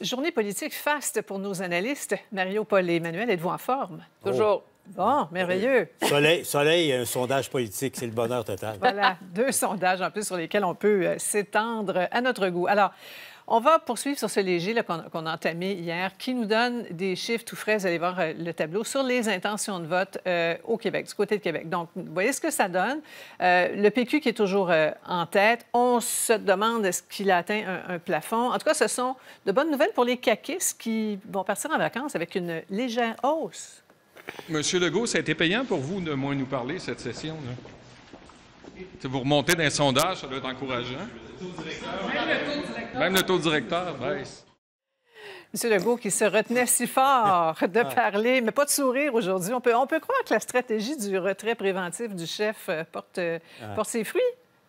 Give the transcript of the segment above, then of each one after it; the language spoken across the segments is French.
Journée politique faste pour nos analystes. Mario, Paul et Emmanuel, êtes-vous en forme? Oh. Toujours. Bon, merveilleux. Euh, soleil, soleil, un sondage politique, c'est le bonheur total. Voilà, deux sondages en plus sur lesquels on peut euh, s'étendre à notre goût. Alors, on va poursuivre sur ce léger qu'on a entamé hier, qui nous donne des chiffres tout frais, vous allez voir euh, le tableau, sur les intentions de vote euh, au Québec, du côté de Québec. Donc, vous voyez ce que ça donne. Euh, le PQ qui est toujours en tête, on se demande est-ce qu'il a atteint un, plafond. En tout cas, ce sont de bonnes nouvelles pour les caquistes qui vont partir en vacances avec une légère hausse. Monsieur Legault, ça a été payant pour vous de moins nous parler cette session. Si vous remontez d'un sondage, ça doit être encourageant. Même le taux directeur baisse. M. Legault qui se retenait si fort de parler, mais pas de sourire aujourd'hui. On peut, on peut croire que la stratégie du retrait préventif du chef euh, porte, euh, porte ses fruits,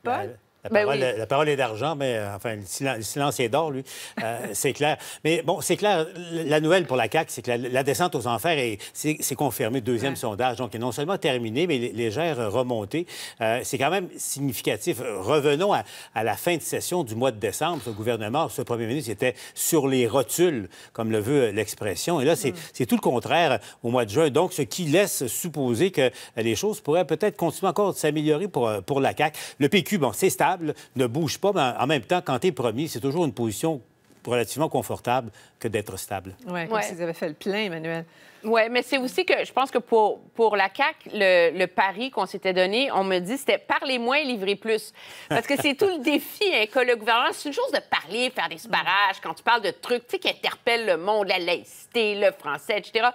ben, Paul? Ben la parole, est d'argent, mais euh, enfin, le silence, est d'or, lui. Euh, c'est clair. Mais bon, c'est clair, la nouvelle pour la CAQ, c'est que la, descente aux enfers, est, c'est, confirmé, deuxième sondage. Donc, est non seulement terminé, mais légère remontée. Euh, c'est quand même significatif. Revenons à, la fin de session du mois de décembre. Ce gouvernement, ce premier ministre était sur les rotules, comme le veut l'expression. Et là, c'est, mm. tout le contraire au mois de juin. Donc, ce qui laisse supposer que les choses pourraient peut-être continuer encore de s'améliorer pour, pour la CAQ. Le PQ, bon, c'est stable ne bouge pas. Mais en même temps, quand tu es promis c'est toujours une position relativement confortable que d'être stable. Oui, comme ouais. fait le plein, Emmanuel. Oui, mais c'est aussi que je pense que pour, pour la CAQ, le, pari qu'on s'était donné, on me dit, c'était parler moins, livrer plus. Parce que c'est tout le défi hein, que le gouvernement, c'est une chose de parler, faire des barrages, quand tu parles de trucs tu sais, qui interpellent le monde, la laïcité, le français, etc.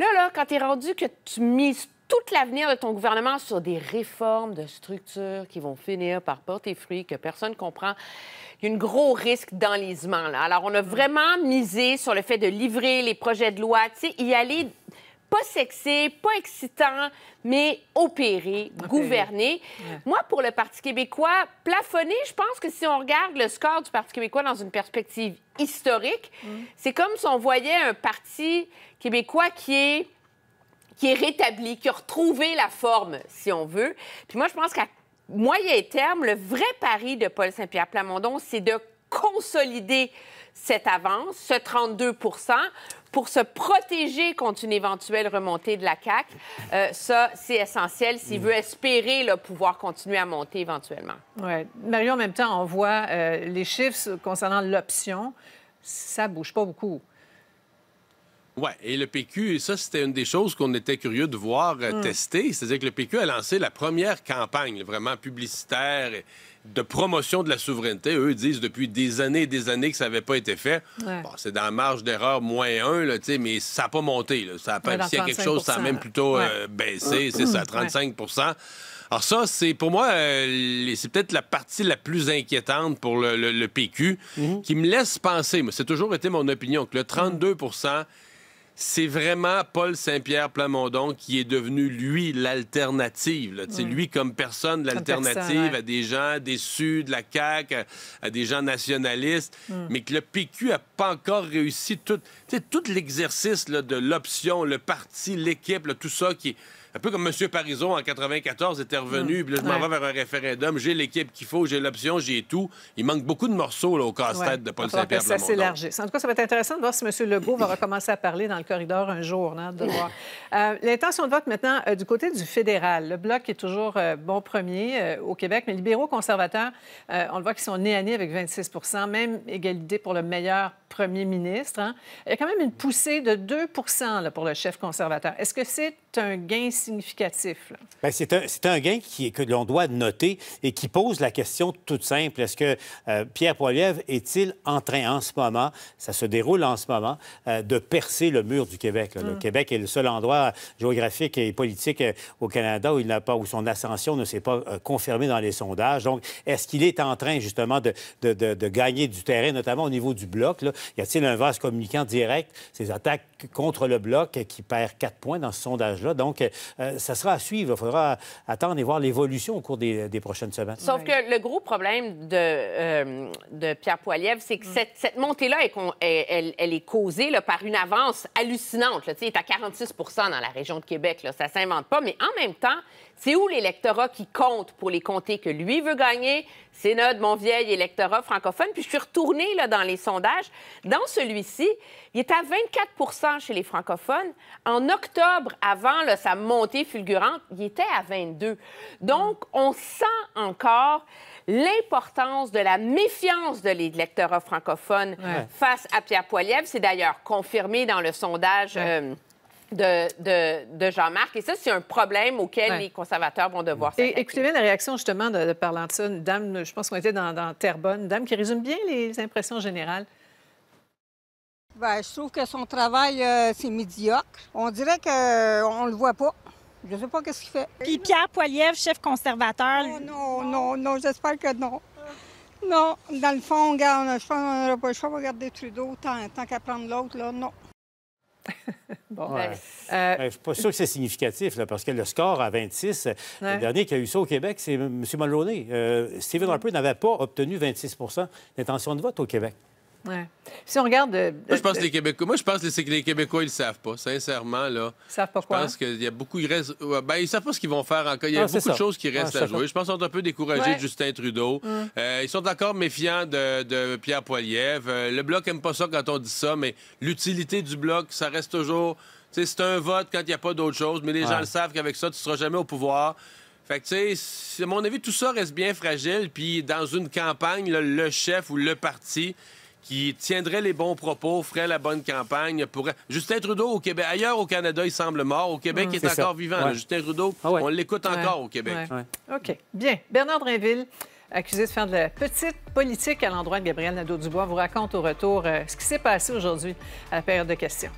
Là, là, quand tu es rendu que tu mises tout l'avenir de ton gouvernement sur des réformes de structures qui vont finir par porter fruit, que personne ne comprend. Il y a un gros risque d'enlisement. Là. Alors, on a mm. vraiment misé sur le fait de livrer les projets de loi, y aller pas sexy, pas excitant, mais opérer, gouverner. Moi, pour le Parti québécois, plafonner, je pense que si on regarde le score du Parti québécois dans une perspective historique, mm. c'est comme si on voyait un Parti québécois qui est qui est rétabli, qui a retrouvé la forme, si on veut. Puis moi, je pense qu'à moyen terme, le vrai pari de Paul Saint-Pierre Plamondon, c'est de consolider cette avance, ce 32 pour se protéger contre une éventuelle remontée de la CAQ. Euh, ça, c'est essentiel s'il veut espérer le pouvoir continuer à monter éventuellement. Oui. Mario, en même temps, on voit euh, les chiffres concernant l'option. Ça bouge pas beaucoup. Oui, et le PQ, ça, c'était une des choses qu'on était curieux de voir euh, hmm. tester. C'est-à-dire que le PQ a lancé la première campagne vraiment publicitaire de promotion de la souveraineté. Eux disent depuis des années et des années que ça n'avait pas été fait. c'est dans la marge d'erreur moins 1, là, mais ça n'a pas monté. Ça y a quelque chose, ça même plutôt euh, baissé. Mm, c'est ça, 35 mm, Alors ça, c'est pour moi, euh, c'est peut-être la partie la plus inquiétante pour le, PQ, mhm. qui me laisse penser, mais c'est toujours été mon opinion, que le 32 mhm c'est vraiment Paul Saint-Pierre Plamondon qui est devenu, lui, l'alternative. C'est Lui, comme personne, l'alternative à des gens déçus de la CAQ, à, des gens nationalistes, mm. mais que le PQ n'a pas encore réussi tout, tout l'exercice de l'option, le parti, l'équipe, tout ça qui est un peu comme M. Parizeau en 94 était revenu, mm. puis je m'en vais vers un référendum, j'ai l'équipe qu'il faut, j'ai l'option, j'ai tout. Il manque beaucoup de morceaux là, au casse-tête de Paul Saint-Pierre. Ça s'élargit. En tout cas, ça va être intéressant de voir si M. Legault va recommencer à parler dans le corridor un jour. De voir. Euh, l'intention de vote maintenant euh, du côté du fédéral. Le bloc est toujours euh, bon premier au Québec, mais libéraux, conservateurs, on le voit qu'ils sont nés à avec 26 même égalité pour le meilleur premier ministre. Hein. Il y a quand même une poussée de 2 là, pour le chef conservateur. Est-ce que c'est un gain significatif. Ben, c'est un, gain qui, que l'on doit noter et qui pose la question toute simple. Est-ce que euh, Pierre Poilievre est-il en train en ce moment, ça se déroule en ce moment, euh, de percer le mur du Québec? Le mm. Québec est le seul endroit géographique et politique euh, au Canada où, il pas, où son ascension ne s'est pas confirmée dans les sondages. Donc, est-ce qu'il est en train justement de, gagner du terrain, notamment au niveau du bloc? Y a-t-il un vaste communicant direct? Ces attaques contre le bloc qui perd quatre points dans ce sondage-là. Donc, euh, ça sera à suivre. Il faudra attendre et voir l'évolution au cours des, prochaines semaines. Sauf que le gros problème de, euh, de Pierre Poilievre, c'est que mm. cette, montée-là, elle, elle, est causée là, par une avance hallucinante. Il est à 46 dans la région de Québec. Ça ne s'invente pas. Mais en même temps, c'est où l'électorat qui compte pour les comtés que lui veut gagner? C'est notre mon vieil électorat francophone. Puis je suis retourné là, dans les sondages. Dans celui-ci, il est à 24 chez les francophones. En octobre, avant sa montée fulgurante, il était à 22 Donc, on sent encore l'importance de la méfiance de l'électorat francophone face à Pierre Poilievre. C'est d'ailleurs confirmé dans le sondage. Euh, de, Jean-Marc. Et ça, c'est un problème auquel les conservateurs vont devoir s'attaquer. Écoutez bien la réaction, justement, de, parlant de ça. Une dame, je pense qu'on était dans, dans Terrebonne, une dame qui résume bien les impressions générales. Bien, je trouve que son travail, euh, c'est médiocre. On dirait qu'on euh, le voit pas. Je sais pas qu'est-ce qu'il fait. Puis Pierre Poilievre, chef conservateur. Oh, non, non, non, j'espère que non. Non, dans le fond, on, je pense qu'on n'aura pas le choix de regarder Trudeau tant, tant qu'à prendre l'autre, là, non. Euh, je ne suis pas sûr que c'est significatif, parce que le score à 26, euh, le dernier qui a eu ça au Québec, c'est M. Mulroney. Euh, Stephen Harper n'avait pas obtenu 26 d'intention de vote au Québec. Si on regarde. Euh, moi, je pense euh, que les Québécois, moi, je pense que les Québécois, ils le savent pas, sincèrement. Là, ils savent pas quoi. Hein? qu'il y a beaucoup. Ils, restent... ben, savent pas ce qu'ils vont faire encore. Il y a ah, beaucoup de choses qui restent ah, à jouer. Je pense qu'ils sont un peu découragés de Justin Trudeau. Mm. Euh, ils sont encore méfiants de, Pierre Poilievre. le Bloc aime pas ça quand on dit ça, mais l'utilité du Bloc, ça reste toujours. C'est un vote quand il n'y a pas d'autre chose, mais les gens le savent qu'avec ça, tu seras jamais au pouvoir. à mon avis, tout ça reste bien fragile. Puis, dans une campagne, le chef ou le parti qui tiendrait les bons propos, ferait la bonne campagne. Pourrait... Justin Trudeau au Québec, ailleurs au Canada, il semble mort. Au Québec, mm. il est, encore vivant. Justin Trudeau, ah on l'écoute encore au Québec. OK. Bien. Bernard Drinville, accusé de faire de la petite politique à l'endroit de Gabriel Nadeau-Dubois, vous raconte au retour euh, ce qui s'est passé aujourd'hui à la période de questions.